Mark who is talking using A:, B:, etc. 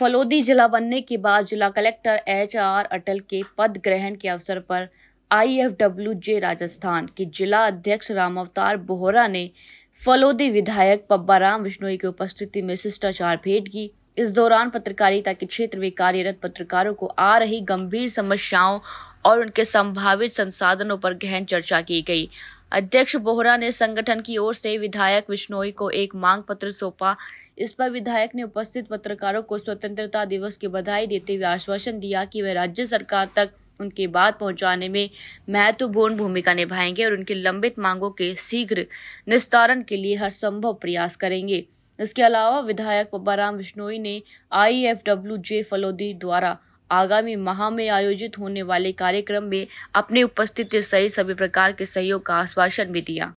A: फलोदी जिला बनने के बाद जिला कलेक्टर एच आर अटल के पद ग्रहण के अवसर पर आई एफ जे राजस्थान के जिला अध्यक्ष राम अवतार बोहरा ने फलोदी विधायक पब्बाराम विश्नोई की उपस्थिति में शिष्टाचार भेंट की इस दौरान पत्रकारिता के क्षेत्र में कार्यरत पत्रकारों को आ रही गंभीर समस्याओं और उनके संभावित संसाधनों पर गहन चर्चा की गई अध्यक्ष बोहरा ने संगठन की ओर से विधायक विश्नोई को एक मांग पत्र सौंपा इस पर विधायक ने उपस्थित पत्रकारों को स्वतंत्रता दिवस की बधाई देते हुए आश्वासन दिया कि वे राज्य सरकार तक उनकी बात पहुंचाने में महत्वपूर्ण भूमिका निभाएंगे और उनकी लंबित मांगों के शीघ्र निस्तारण के लिए हर संभव प्रयास करेंगे इसके अलावा विधायक बब्बाराम विश्नोई ने I F W J Phalodi द्वारा आगामी माह में आयोजित होने वाले कार्यक्रम में अपनी उपस्थिति सहित सभी प्रकार के सहयोग का आश्वासन भी दिया